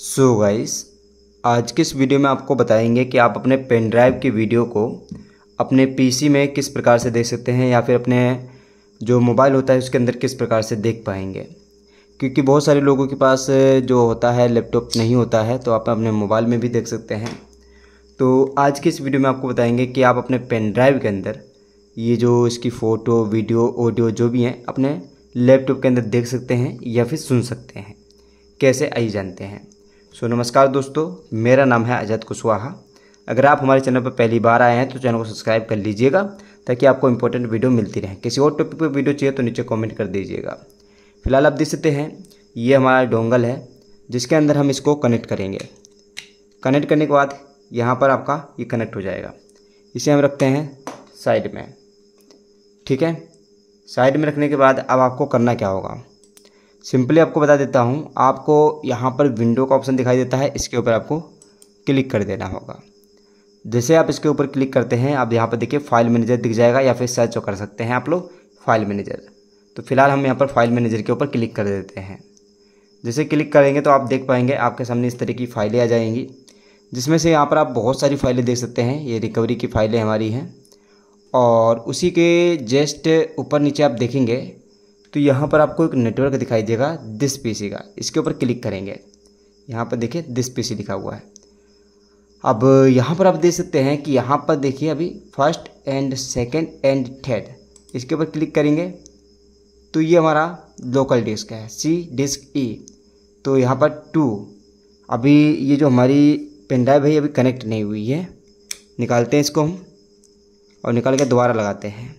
सो so guys आज के इस वीडियो में आपको बताएंगे कि आप अपने पेन ड्राइव की वीडियो को अपने पीसी में किस प्रकार से देख सकते हैं या फिर अपने जो मोबाइल होता है उसके अंदर किस प्रकार से देख पाएंगे क्योंकि बहुत सारे लोगों के पास जो होता है लैपटॉप नहीं होता है तो आप अपने मोबाइल में भी देख सकते हैं तो आज के इस वीडियो में आपको बताएंगे कि आप अपने पेन ड्राइव के अंदर ये जो इसकी फ़ोटो वीडियो ऑडियो जो भी हैं अपने लैपटॉप के अंदर देख सकते हैं या फिर सुन सकते हैं कैसे आई जानते हैं सो so, नमस्कार दोस्तों मेरा नाम है आज़ाद कुशवाहा अगर आप हमारे चैनल पर पहली बार आए हैं तो चैनल को सब्सक्राइब कर लीजिएगा ताकि आपको इंपॉर्टेंट वीडियो मिलती रहे किसी और टॉपिक पर वीडियो चाहिए तो नीचे कमेंट कर दीजिएगा फिलहाल आप देख सकते हैं ये हमारा डोंगल है जिसके अंदर हम इसको कनेक्ट करेंगे कनेक्ट करने के बाद यहाँ पर आपका ये कनेक्ट हो जाएगा इसे हम रखते हैं साइड में ठीक है साइड में रखने के बाद अब आपको करना क्या होगा सिंपली आपको बता देता हूँ आपको यहाँ पर विंडो का ऑप्शन दिखाई देता है इसके ऊपर आपको क्लिक कर देना होगा जैसे आप इसके ऊपर क्लिक करते हैं आप यहाँ पर देखिए फाइल मैनेजर दिख जाएगा या फिर सर्च कर सकते हैं आप लोग फाइल मैनेजर तो फिलहाल हम यहाँ पर फाइल मैनेजर के ऊपर क्लिक कर देते हैं जैसे क्लिक करेंगे तो आप देख पाएंगे आपके सामने इस तरह की फाइलें आ जाएंगी जिसमें से यहाँ पर आप बहुत सारी फाइलें देख सकते हैं ये रिकवरी की फ़ाइलें हमारी हैं और उसी के जस्ट ऊपर नीचे आप देखेंगे तो यहाँ पर आपको एक नेटवर्क दिखाई देगा दिस पी का इसके ऊपर क्लिक करेंगे यहाँ पर देखिए दिस पी लिखा हुआ है अब यहाँ पर आप देख सकते हैं कि यहाँ पर देखिए अभी first and second and third इसके ऊपर क्लिक करेंगे तो ये हमारा लोकल डिस्क है सी डिस्क ई तो यहाँ पर टू अभी ये जो हमारी पेनड्राइव है है अभी कनेक्ट नहीं हुई है निकालते हैं इसको हम और निकाल के दोबारा लगाते हैं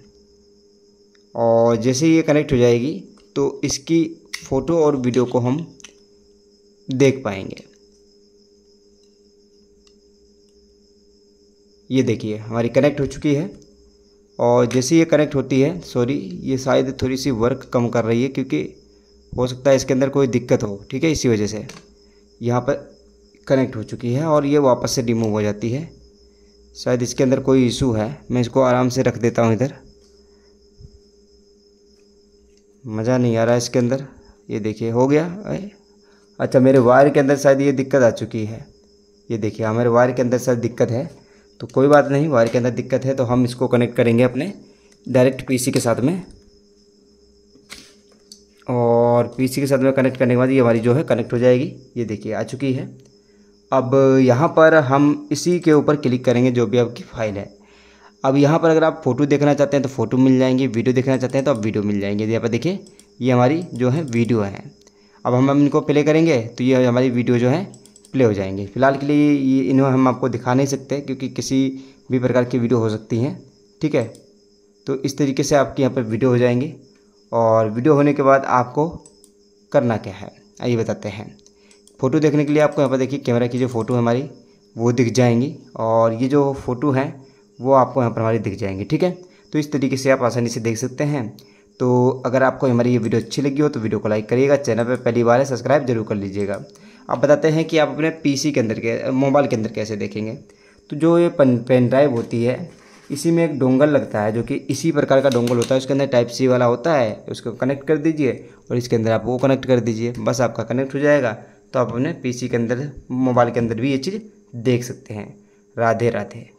और जैसे ये कनेक्ट हो जाएगी तो इसकी फ़ोटो और वीडियो को हम देख पाएंगे ये देखिए हमारी कनेक्ट हो चुकी है और जैसे ये कनेक्ट होती है सॉरी ये शायद थोड़ी सी वर्क कम कर रही है क्योंकि हो सकता है इसके अंदर कोई दिक्कत हो ठीक है इसी वजह से यहाँ पर कनेक्ट हो चुकी है और ये वापस से रिमूव हो जाती है शायद इसके अंदर कोई इशू है मैं इसको आराम से रख देता हूँ इधर मज़ा नहीं आ रहा है इसके अंदर ये देखिए हो गया अच्छा मेरे वायर के अंदर शायद ये दिक्कत आ चुकी है ये देखिए हमारे हाँ, वायर के अंदर शायद दिक्कत है तो कोई बात नहीं वायर के अंदर दिक्कत है तो हम इसको कनेक्ट करेंगे अपने डायरेक्ट पीसी के साथ में और पीसी के साथ में कनेक्ट करने के बाद ये हमारी जो है कनेक्ट हो जाएगी ये देखिए आ चुकी है अब यहाँ पर हम इसी के ऊपर क्लिक करेंगे जो भी आपकी फ़ाइल है अब यहाँ पर अगर आप फोटो देखना चाहते हैं तो फोटो मिल जाएंगे वीडियो देखना चाहते हैं तो आप वीडियो मिल जाएंगे यहाँ पर देखिए ये हमारी जो है वीडियो है अब हम हम इनको प्ले करेंगे तो ये हमारी वीडियो जो है प्ले हो जाएंगे फिलहाल के लिए ये इन्हें हम आपको दिखा नहीं सकते क्योंकि किसी भी प्रकार की वीडियो हो सकती हैं ठीक है तो इस तरीके से आपके यहाँ पर वीडियो हो जाएंगे और वीडियो होने के बाद आपको करना क्या है आइए बताते हैं फ़ोटो देखने के लिए आपको यहाँ पर देखिए कैमरा की जो फ़ोटो है हमारी वो दिख जाएंगी और ये जो फ़ोटो हैं वो आपको यहाँ पर हमारी दिख जाएंगी ठीक है तो इस तरीके से आप आसानी से देख सकते हैं तो अगर आपको हमारी ये वीडियो अच्छी लगी हो तो वीडियो को लाइक करिएगा चैनल पर पहली बार है सब्सक्राइब जरूर कर लीजिएगा आप बताते हैं कि आप अपने पीसी के अंदर के मोबाइल के अंदर कैसे देखेंगे तो जो ये पन पेन ड्राइव होती है इसी में एक डोंगल लगता है जो कि इसी प्रकार का डोंगल होता है उसके अंदर टाइप सी वाला होता है उसको कनेक्ट कर दीजिए और इसके अंदर आप वो कनेक्ट कर दीजिए बस आपका कनेक्ट हो जाएगा तो आप अपने पीसी के अंदर मोबाइल के अंदर भी ये चीज़ देख सकते हैं राधे राधे